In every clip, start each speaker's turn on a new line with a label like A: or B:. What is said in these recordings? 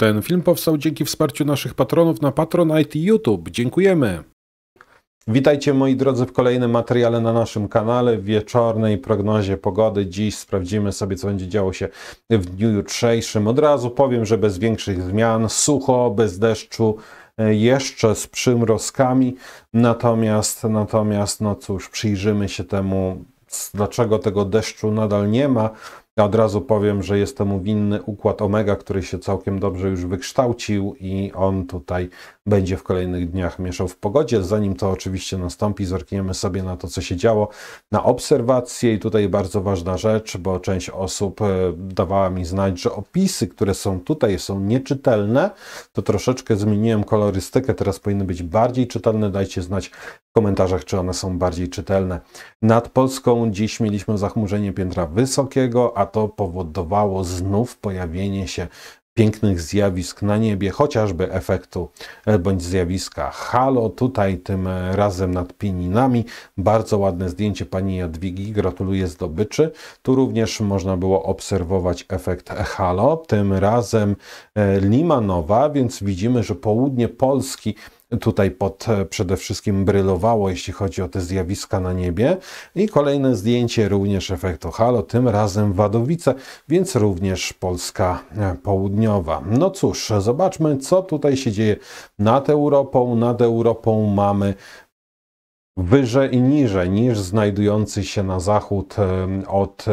A: Ten film powstał dzięki wsparciu naszych patronów na Patronite i YouTube. Dziękujemy! Witajcie moi drodzy w kolejnym materiale na naszym kanale, w wieczornej prognozie pogody. Dziś sprawdzimy sobie, co będzie działo się w dniu jutrzejszym. Od razu powiem, że bez większych zmian, sucho, bez deszczu, e, jeszcze z przymrozkami. Natomiast, natomiast no cóż, przyjrzymy się temu, dlaczego tego deszczu nadal nie ma ja od razu powiem, że jest temu winny układ omega, który się całkiem dobrze już wykształcił i on tutaj będzie w kolejnych dniach mieszał w pogodzie. Zanim to oczywiście nastąpi, zerkniemy sobie na to, co się działo, na obserwacje i tutaj bardzo ważna rzecz, bo część osób e, dawała mi znać, że opisy, które są tutaj są nieczytelne, to troszeczkę zmieniłem kolorystykę, teraz powinny być bardziej czytelne. Dajcie znać komentarzach, czy one są bardziej czytelne. Nad Polską dziś mieliśmy zachmurzenie piętra wysokiego, a to powodowało znów pojawienie się pięknych zjawisk na niebie, chociażby efektu e, bądź zjawiska halo. Tutaj tym e, razem nad Pieninami. Bardzo ładne zdjęcie pani Jadwigi, gratuluję zdobyczy. Tu również można było obserwować efekt halo, tym razem e, Limanowa, więc widzimy, że południe Polski tutaj pod e, przede wszystkim brylowało, jeśli chodzi o te zjawiska na niebie. I kolejne zdjęcie również efektu halo, tym razem Wadowice, więc również Polska e, Południowa. No cóż, zobaczmy, co tutaj się dzieje nad Europą. Nad Europą mamy wyżej i niżej niż znajdujący się na zachód e, od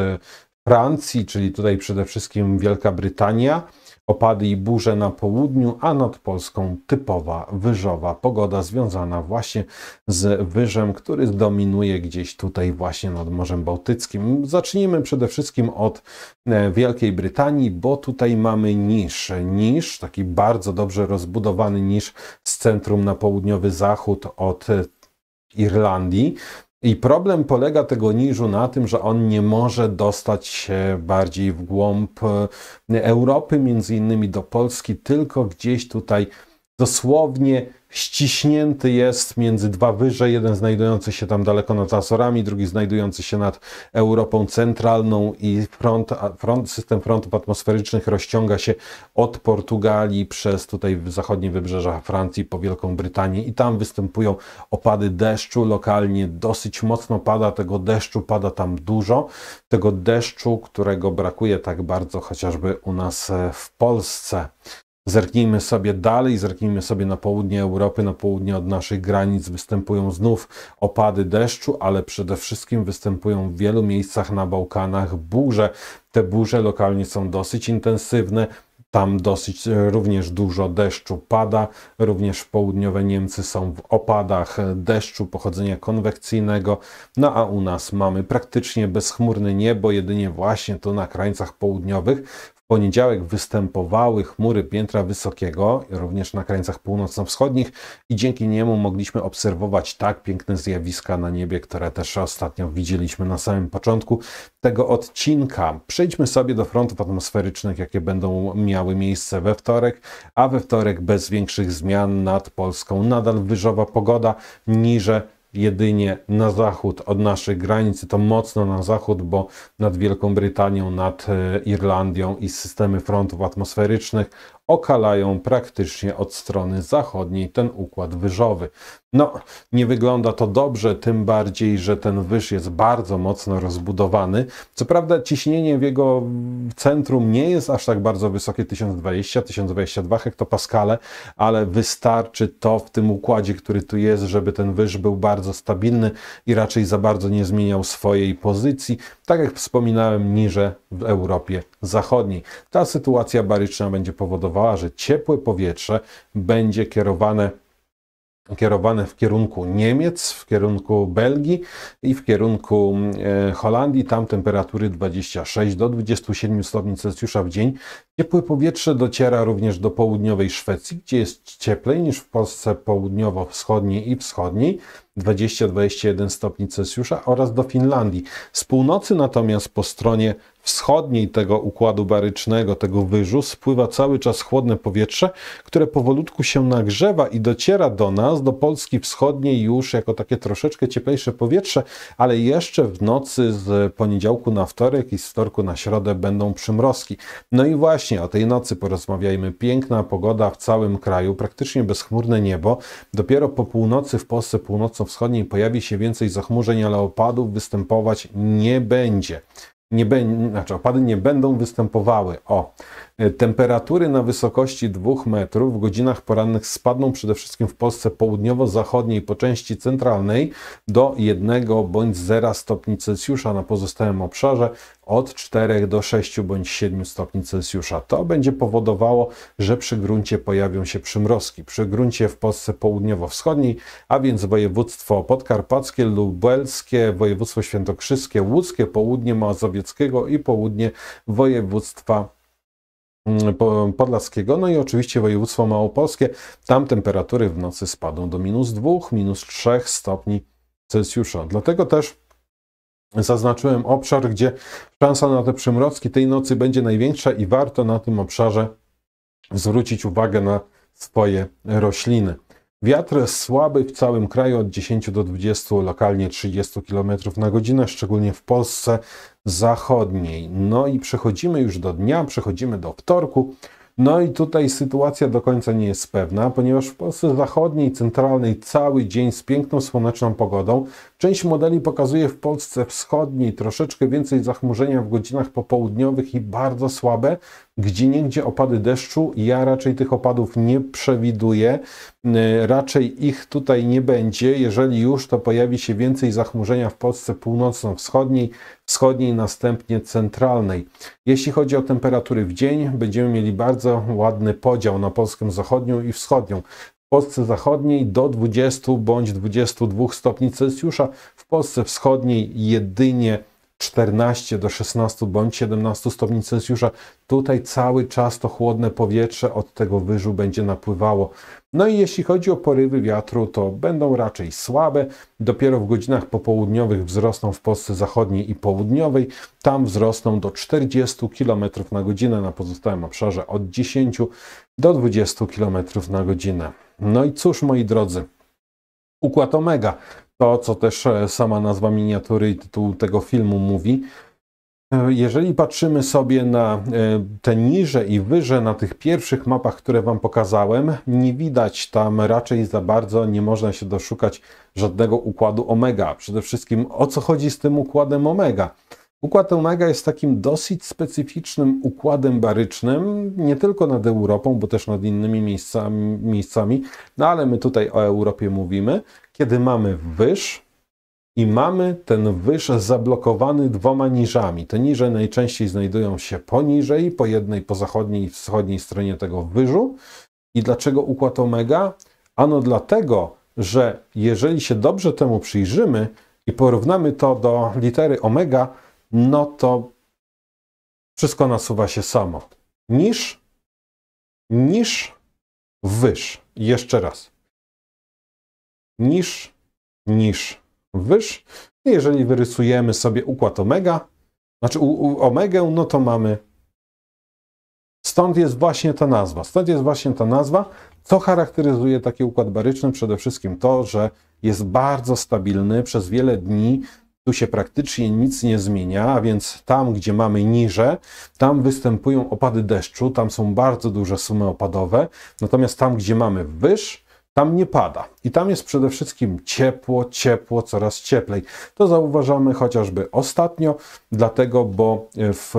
A: Francji, czyli tutaj przede wszystkim Wielka Brytania. Opady i burze na południu, a nad Polską typowa wyżowa pogoda związana właśnie z wyżem, który dominuje gdzieś tutaj właśnie nad Morzem Bałtyckim. Zacznijmy przede wszystkim od e, Wielkiej Brytanii, bo tutaj mamy niż, niż taki bardzo dobrze rozbudowany niż z centrum na południowy zachód od Irlandii. I problem polega tego niżu na tym, że on nie może dostać się bardziej w głąb e, Europy, między innymi do Polski, tylko gdzieś tutaj dosłownie ściśnięty jest między dwa wyże, jeden znajdujący się tam daleko nad Azorami, drugi znajdujący się nad Europą Centralną i front, front, system frontów atmosferycznych rozciąga się od Portugalii przez tutaj zachodnie wybrzeża Francji po Wielką Brytanię i tam występują opady deszczu lokalnie, dosyć mocno pada tego deszczu, pada tam dużo, tego deszczu, którego brakuje tak bardzo chociażby u nas e, w Polsce. Zerknijmy sobie dalej, zerknijmy sobie na południe Europy, na południe od naszych granic występują znów opady deszczu, ale przede wszystkim występują w wielu miejscach na Bałkanach burze. Te burze lokalnie są dosyć intensywne, tam dosyć e, również dużo deszczu pada, również południowe Niemcy są w opadach e, deszczu pochodzenia konwekcyjnego, no a u nas mamy praktycznie bezchmurne niebo, jedynie właśnie to na krańcach południowych, poniedziałek występowały chmury piętra wysokiego, również na krańcach północno-wschodnich, i dzięki niemu mogliśmy obserwować tak piękne zjawiska na niebie, które też ostatnio widzieliśmy na samym początku tego odcinka. Przejdźmy sobie do frontów atmosferycznych, jakie będą miały miejsce we wtorek, a we wtorek bez większych zmian nad Polską nadal wyżowa pogoda, niże jedynie na zachód od naszych granic, to mocno na zachód, bo nad Wielką Brytanią, nad e, Irlandią i systemy frontów atmosferycznych okalają praktycznie od strony zachodniej ten układ wyżowy. No, nie wygląda to dobrze, tym bardziej, że ten wyż jest bardzo mocno rozbudowany. Co prawda ciśnienie w jego centrum nie jest aż tak bardzo wysokie, 1020-1022 hektopaskale, ale wystarczy to w tym układzie, który tu jest, żeby ten wyż był bardzo stabilny i raczej za bardzo nie zmieniał swojej pozycji, tak jak wspominałem niżej w Europie Zachodniej. Ta sytuacja baryczna będzie powodowała że ciepłe powietrze będzie kierowane kierowane w kierunku Niemiec, w kierunku Belgii i w kierunku e, Holandii. Tam temperatury 26 do 27 stopni Celsjusza w dzień. Ciepłe powietrze dociera również do południowej Szwecji, gdzie jest cieplej niż w Polsce południowo-wschodniej i wschodniej. 20-21 stopni Celsjusza oraz do Finlandii. Z północy natomiast po stronie wschodniej tego układu barycznego, tego wyżu, spływa cały czas chłodne powietrze, które powolutku się nagrzewa i dociera do nas, do Polski wschodniej już jako takie troszeczkę cieplejsze powietrze, ale jeszcze w nocy z poniedziałku na wtorek i z wtorku na środę będą przymrozki. No i właśnie o tej nocy porozmawiajmy. Piękna pogoda w całym kraju, praktycznie bezchmurne niebo. Dopiero po północy w Polsce północno-wschodniej pojawi się więcej zachmurzeń, ale opadów występować nie będzie nie, be, znaczy opady nie będą występowały. O, e, temperatury na wysokości 2 metrów w godzinach porannych spadną przede wszystkim w Polsce południowo-zachodniej po części centralnej do 1 bądź 0 stopni Celsjusza na pozostałym obszarze od 4 do 6 bądź 7 stopni Celsjusza. To będzie powodowało, że przy gruncie pojawią się przymrozki. Przy gruncie w Polsce południowo-wschodniej, a więc województwo podkarpackie, lubelskie, województwo świętokrzyskie, łódzkie, południe mazowieckiego i południe województwa mm, Podlaskiego, no i oczywiście województwo małopolskie. Tam temperatury w nocy spadną do minus 2, minus 3 stopni Celsjusza. Dlatego też zaznaczyłem obszar, gdzie szansa na te przymrozki tej nocy będzie największa i warto na tym obszarze zwrócić uwagę na swoje rośliny. Wiatr słaby w całym kraju od 10 do 20, lokalnie 30 km na godzinę, szczególnie w Polsce zachodniej. No i przechodzimy już do dnia, przechodzimy do wtorku. No i tutaj sytuacja do końca nie jest pewna, ponieważ w Polsce zachodniej, centralnej cały dzień z piękną słoneczną pogodą, Część modeli pokazuje w Polsce wschodniej troszeczkę więcej zachmurzenia w godzinach popołudniowych i bardzo słabe, gdzie niegdzie opady deszczu. Ja raczej tych opadów nie przewiduję, yy, raczej ich tutaj nie będzie. Jeżeli już, to pojawi się więcej zachmurzenia w Polsce północno-wschodniej, wschodniej, następnie centralnej. Jeśli chodzi o temperatury w dzień, będziemy mieli bardzo ładny podział na Polskę zachodnią i wschodnią w Polsce zachodniej do 20 bądź 22 stopni Celsjusza, w Polsce wschodniej jedynie 14 do 16 bądź 17 stopni Celsjusza. Tutaj cały czas to chłodne powietrze od tego wyżu będzie napływało. No i jeśli chodzi o porywy wiatru, to będą raczej słabe. Dopiero w godzinach popołudniowych wzrosną w Polsce zachodniej i południowej. Tam wzrosną do 40 km na godzinę, na pozostałym obszarze od 10 do 20 km na godzinę. No i cóż, moi drodzy, układ Omega, to co też e, sama nazwa miniatury i tytuł tego filmu mówi, e, jeżeli patrzymy sobie na e, te niże i wyże na tych pierwszych mapach, które Wam pokazałem, nie widać tam raczej za bardzo, nie można się doszukać żadnego układu omega. Przede wszystkim o co chodzi z tym układem omega? Układ Omega jest takim dosyć specyficznym układem barycznym, nie tylko nad Europą, bo też nad innymi miejscami, miejscami no ale my tutaj o Europie mówimy, kiedy mamy wyż i mamy ten wyż zablokowany dwoma niżami. Te niże najczęściej znajdują się poniżej, po jednej, po zachodniej i wschodniej stronie tego wyżu. I dlaczego układ Omega? Ano dlatego, że jeżeli się dobrze temu przyjrzymy i porównamy to do litery Omega, no to wszystko nasuwa się samo. Niż, niż, wyż. Jeszcze raz. Niż, niż, wyż. jeżeli wyrysujemy sobie układ omega, znaczy u, u omegę, no to mamy Stąd jest właśnie ta nazwa. Stąd jest właśnie ta nazwa. Co charakteryzuje taki układ baryczny? Przede wszystkim to, że jest bardzo stabilny przez wiele dni, tu się praktycznie nic nie zmienia, a więc tam, gdzie mamy niże, tam występują opady deszczu, tam są bardzo duże sumy opadowe, natomiast tam, gdzie mamy wyż, tam nie pada. I tam jest przede wszystkim ciepło, ciepło, coraz cieplej. To zauważamy chociażby ostatnio, dlatego, bo w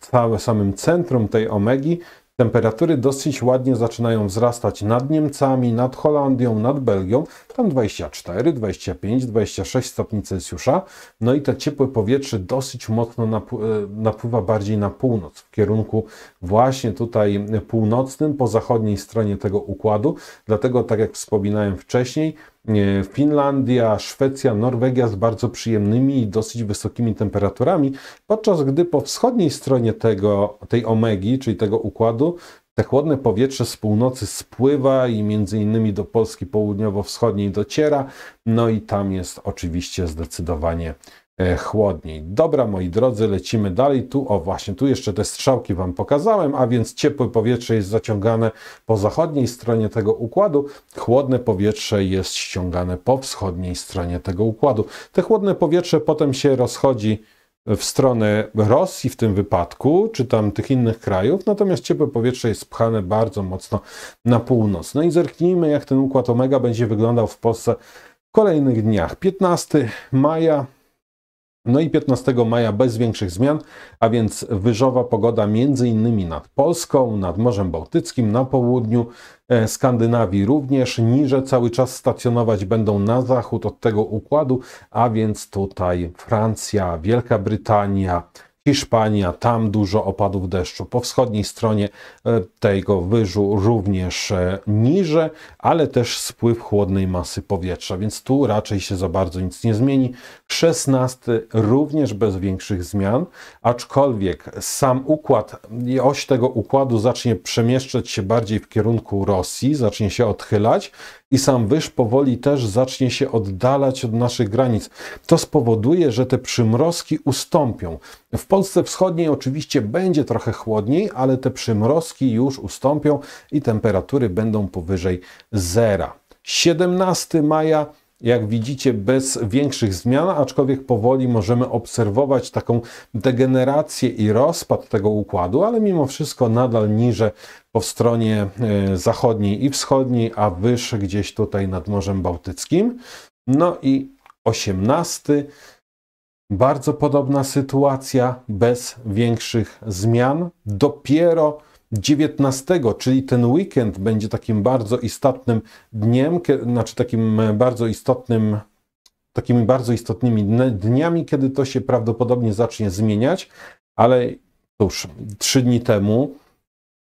A: całym samym centrum tej omegi temperatury dosyć ładnie zaczynają wzrastać nad Niemcami, nad Holandią, nad Belgią, tam 24, 25, 26 stopni Celsjusza. No i to ciepłe powietrze dosyć mocno e, napływa bardziej na północ, w kierunku właśnie tutaj północnym, po zachodniej stronie tego układu. Dlatego, tak jak wspominałem wcześniej, e, Finlandia, Szwecja, Norwegia z bardzo przyjemnymi i dosyć wysokimi temperaturami, podczas gdy po wschodniej stronie tego, tej omegi, czyli tego układu, te chłodne powietrze z północy spływa i między innymi do Polski południowo-wschodniej dociera, no i tam jest oczywiście zdecydowanie e, chłodniej. Dobra, moi drodzy, lecimy dalej. Tu, o właśnie, tu jeszcze te strzałki Wam pokazałem, a więc ciepłe powietrze jest zaciągane po zachodniej stronie tego układu, chłodne powietrze jest ściągane po wschodniej stronie tego układu. Te chłodne powietrze potem się rozchodzi w stronę Rosji w tym wypadku, czy tam tych innych krajów, natomiast ciepłe powietrze jest pchane bardzo mocno na północ. No i zerknijmy, jak ten układ omega będzie wyglądał w Polsce w kolejnych dniach. 15 maja no i 15 maja bez większych zmian, a więc wyżowa pogoda między innymi nad Polską, nad Morzem Bałtyckim, na południu e, Skandynawii również. Niże cały czas stacjonować będą na zachód od tego układu, a więc tutaj Francja, Wielka Brytania, Hiszpania, tam dużo opadów deszczu. Po wschodniej stronie e, tego wyżu również e, niże, ale też spływ chłodnej masy powietrza, więc tu raczej się za bardzo nic nie zmieni. 16 również bez większych zmian, aczkolwiek sam układ, oś tego układu zacznie przemieszczać się bardziej w kierunku Rosji, zacznie się odchylać i sam wyż powoli też zacznie się oddalać od naszych granic. To spowoduje, że te przymrozki ustąpią. W Polsce wschodniej oczywiście będzie trochę chłodniej, ale te przymrozki już ustąpią i temperatury będą powyżej zera. 17 maja jak widzicie, bez większych zmian, aczkolwiek powoli możemy obserwować taką degenerację i rozpad tego układu, ale mimo wszystko nadal niżej po stronie e, zachodniej i wschodniej, a wyższe gdzieś tutaj nad Morzem Bałtyckim. No i 18. Bardzo podobna sytuacja, bez większych zmian. Dopiero 19, czyli ten weekend będzie takim bardzo istotnym dniem, znaczy takim e, bardzo istotnym takimi bardzo istotnymi dniami, kiedy to się prawdopodobnie zacznie zmieniać, ale cóż, trzy dni temu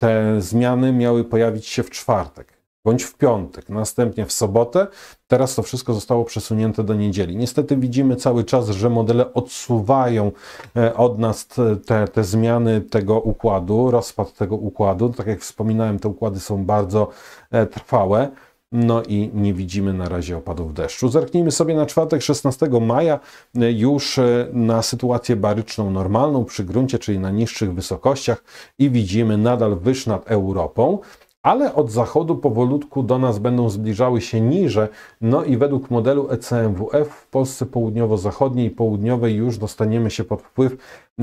A: te zmiany miały pojawić się w czwartek bądź w piątek, następnie w sobotę. Teraz to wszystko zostało przesunięte do niedzieli. Niestety widzimy cały czas, że modele odsuwają e, od nas te, te zmiany tego układu, rozpad tego układu. No, tak jak wspominałem, te układy są bardzo e, trwałe. No i nie widzimy na razie opadów deszczu. Zerknijmy sobie na czwartek 16 maja e, już na sytuację baryczną normalną przy gruncie, czyli na niższych wysokościach i widzimy nadal wyż nad Europą ale od zachodu powolutku do nas będą zbliżały się niżej. No i według modelu ECMWF w Polsce południowo-zachodniej i południowej już dostaniemy się pod wpływ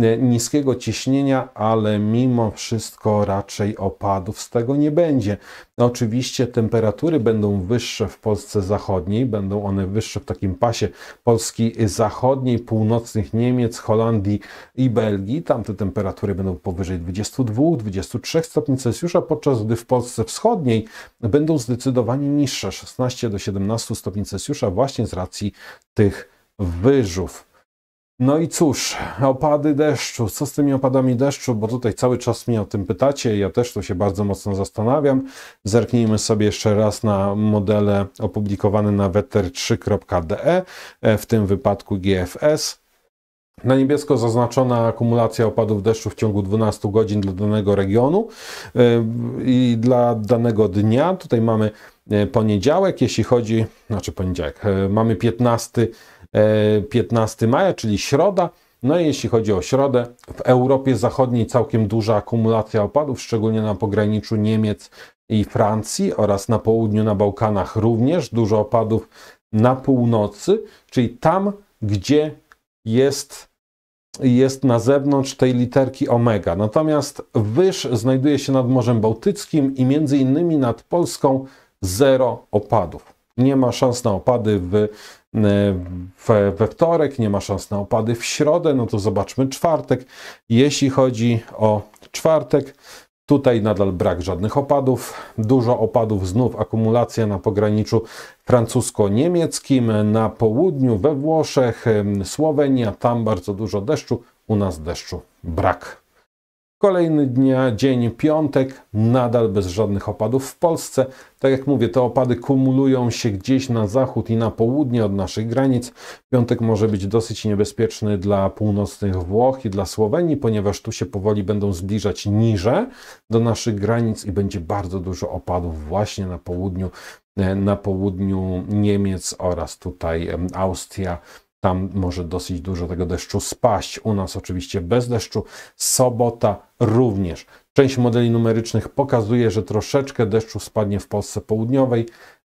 A: E, niskiego ciśnienia, ale mimo wszystko raczej opadów z tego nie będzie. No, oczywiście temperatury będą wyższe w Polsce zachodniej, będą one wyższe w takim pasie Polski zachodniej, północnych Niemiec, Holandii i Belgii. Tamte temperatury będą powyżej 22-23 stopni Celsjusza, podczas gdy w Polsce wschodniej będą zdecydowanie niższe, 16 do 17 stopni Celsjusza właśnie z racji tych wyżów. No i cóż, opady deszczu. Co z tymi opadami deszczu? Bo tutaj cały czas mnie o tym pytacie. Ja też tu się bardzo mocno zastanawiam. Zerknijmy sobie jeszcze raz na modele opublikowane na weter3.de, e, w tym wypadku GFS. Na niebiesko zaznaczona akumulacja opadów deszczu w ciągu 12 godzin dla danego regionu e, i dla danego dnia. Tutaj mamy e, poniedziałek, jeśli chodzi, znaczy poniedziałek, mamy 15 15 e, maja, czyli środa. No i jeśli chodzi o środę, w Europie Zachodniej całkiem duża akumulacja opadów, szczególnie na pograniczu Niemiec i Francji oraz na południu na Bałkanach również dużo opadów na północy, czyli tam, gdzie jest, jest na zewnątrz tej literki omega. Natomiast wyż znajduje się nad Morzem Bałtyckim i między innymi nad Polską zero opadów. Nie ma szans na opady w E, we, we wtorek, nie ma szans na opady w środę, no to zobaczmy czwartek. Jeśli chodzi o czwartek, Tutaj nadal brak żadnych opadów, dużo opadów, znów akumulacja na pograniczu francusko-niemieckim, na południu we Włoszech, Słowenia, tam bardzo dużo deszczu, u nas deszczu brak. Kolejny dnia, dzień piątek, nadal bez żadnych opadów w Polsce. Tak jak mówię, te opady kumulują się gdzieś na zachód i na południe od naszych granic. Piątek może być dosyć niebezpieczny dla północnych Włoch i dla Słowenii, ponieważ tu się powoli będą zbliżać niżej do naszych granic i będzie bardzo dużo opadów właśnie na południu, e, na południu Niemiec oraz tutaj Austria tam może dosyć dużo tego deszczu spaść. U nas oczywiście bez deszczu. Sobota również. Część modeli numerycznych pokazuje, że troszeczkę deszczu spadnie w Polsce południowej,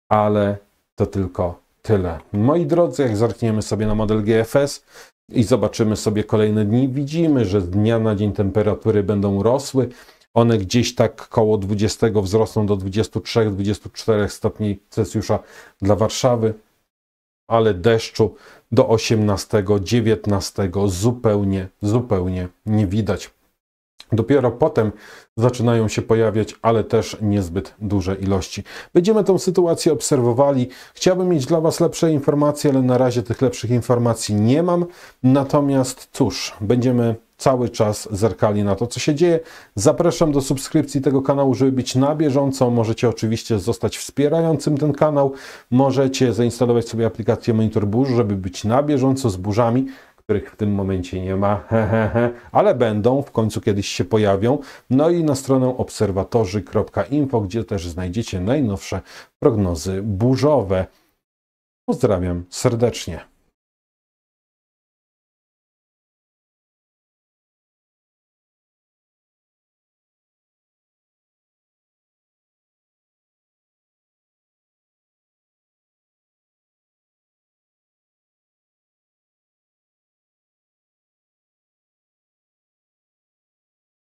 A: ale to tylko tyle. Moi drodzy, jak zerkniemy sobie na model GFS i zobaczymy sobie kolejne dni, widzimy, że z dnia na dzień temperatury będą rosły. One gdzieś tak koło 20 wzrosną do 23-24 stopni Celsjusza dla Warszawy, ale deszczu do 18, 19 zupełnie, zupełnie nie widać. Dopiero potem zaczynają się pojawiać, ale też niezbyt duże ilości. Będziemy tą sytuację obserwowali. Chciałbym mieć dla Was lepsze informacje, ale na razie tych lepszych informacji nie mam. Natomiast cóż, będziemy cały czas zerkali na to, co się dzieje. Zapraszam do subskrypcji tego kanału, żeby być na bieżąco. Możecie oczywiście zostać wspierającym ten kanał. Możecie zainstalować sobie aplikację Monitor Burz, żeby być na bieżąco z burzami których w tym momencie nie ma, ale będą, w końcu kiedyś się pojawią. No i na stronę obserwatorzy.info, gdzie też znajdziecie najnowsze prognozy burzowe. Pozdrawiam serdecznie.